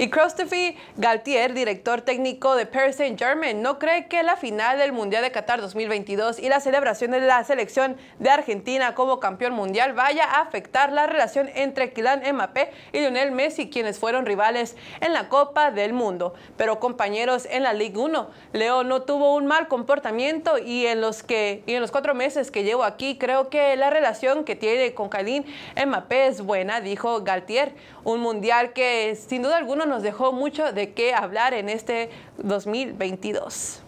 Y Christophe Galtier, director técnico de Paris Saint-Germain, no cree que la final del Mundial de Qatar 2022 y la celebración de la selección de Argentina como campeón mundial vaya a afectar la relación entre Kylian Mbappé y Lionel Messi, quienes fueron rivales en la Copa del Mundo. Pero compañeros en la Ligue 1, Leo no tuvo un mal comportamiento y en los que y en los cuatro meses que llevo aquí creo que la relación que tiene con Kylian Mbappé es buena, dijo Galtier. Un mundial que sin duda alguna nos dejó mucho de qué hablar en este 2022.